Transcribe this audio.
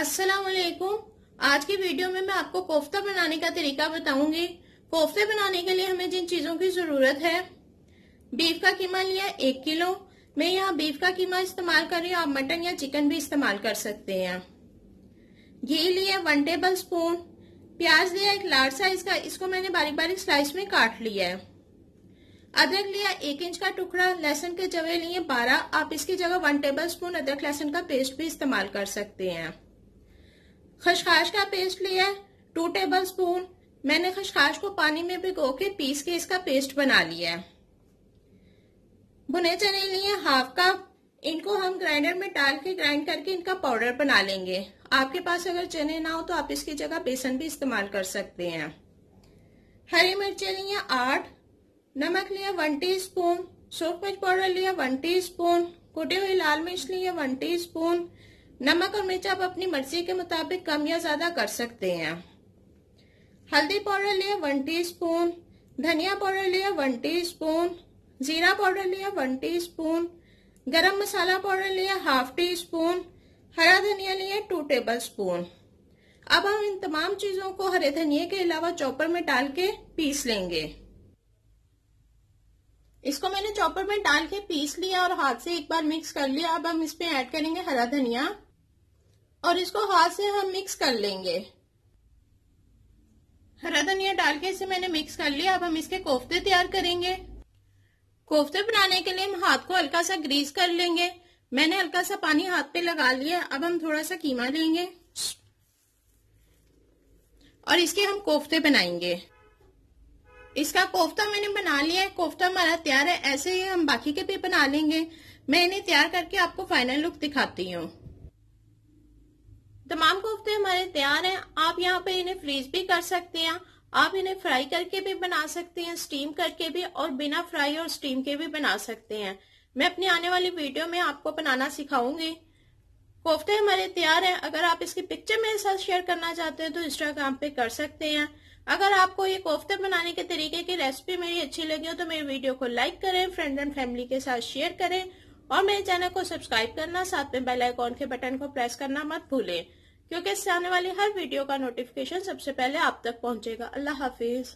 अस्सलाम वालेकुम आज की वीडियो में मैं आपको कोफ्ता बनाने का तरीका बताऊंगी कोफ्ते बनाने के लिए हमें जिन चीज़ों की ज़रूरत है बीफ का कीमा लिया एक किलो मैं यहाँ बीफ का कीमा इस्तेमाल कर रही हूँ आप मटन या चिकन भी इस्तेमाल कर सकते हैं घी लिया वन टेबल स्पून प्याज लिया एक लार्ज साइज का इसको मैंने बारीक बारीक स्लाइस में काट लिया है अदरक लिया एक इंच का टुकड़ा लहसुन के जवे लिए बारह आप इसकी जगह वन टेबल स्पून अदरक लहसुन का पेस्ट भी इस्तेमाल कर सकते हैं खशखाश का पेस्ट लिया है टू टेबल स्पून मैंने खशखाश को पानी में भिगो के पीस के इसका पेस्ट बना लिया है भुने चने लिए हाफ कप इनको हम ग्राइंडर में डाल के ग्राइंड करके इनका पाउडर बना लेंगे आपके पास अगर चने ना हो तो आप इसकी जगह बेसन भी इस्तेमाल कर सकते हैं हरी मिर्चें लिए आठ नमक लिया वन टी स्पून सूख मिर्च पाउडर लिया वन टी स्पून कुटे हुए लाल मिर्च लिए वन टी स्पून नमक और मिर्च आप अपनी मर्जी के मुताबिक कम या ज़्यादा कर सकते हैं हल्दी पाउडर लिया वन टीस्पून, धनिया पाउडर लिया वन टीस्पून, जीरा पाउडर लिया one teaspoon, garam masala powder लिया हाफ टी स्पून हरा धनिया लिया टू टेबल स्पून अब हम इन तमाम चीजों को हरे धनिया के अलावा चॉपर में डाल के पीस लेंगे इसको मैंने चॉपर में डाल के पीस लिया और हाथ से एक बार मिक्स कर लिया अब हम इसमें ऐड करेंगे हरा धनिया और इसको हाथ से हम मिक्स कर लेंगे हरा धनिया डाल के इसे मैंने मिक्स कर लिया अब हम इसके कोफ्ते तैयार करेंगे कोफ्ते बनाने के लिए हम हाथ को हल्का सा ग्रीस कर लेंगे मैंने हल्का सा पानी हाथ पे लगा लिया अब हम थोड़ा सा कीमा लेंगे और इसके हम कोफ्ते बनाएंगे इसका कोफ्ता मैंने बना लिया है कोफ्ता हमारा तैयार है ऐसे ही हम बाकी के भी बना लेंगे मैं इन्हें तैयार करके आपको फाइनल लुक दिखाती हूँ हमारे तैयार हैं आप यहाँ पे इन्हें फ्रीज भी कर सकते हैं आप इन्हें फ्राई करके भी बना सकते हैं स्टीम करके भी और बिना फ्राई और स्टीम के भी बना सकते हैं मैं अपनी आने वाली वीडियो में आपको बनाना सिखाऊंगी कोफ्ते हमारे तैयार हैं अगर आप इसकी पिक्चर मेरे साथ शेयर करना चाहते हैं तो इंस्टाग्राम पे कर सकते हैं अगर आपको ये कोफ्ते बनाने के तरीके की रेसिपी मेरी अच्छी लगी हो तो मेरी वीडियो को लाइक करें फ्रेंड एंड फैमिली के साथ शेयर करें और मेरे चैनल को सब्सक्राइब करना साथ में बेल आइकॉन के बटन को प्रेस करना मत भूलें क्योंकि इससे आने वाली हर वीडियो का नोटिफिकेशन सबसे पहले आप तक पहुंचेगा अल्लाह हाफिज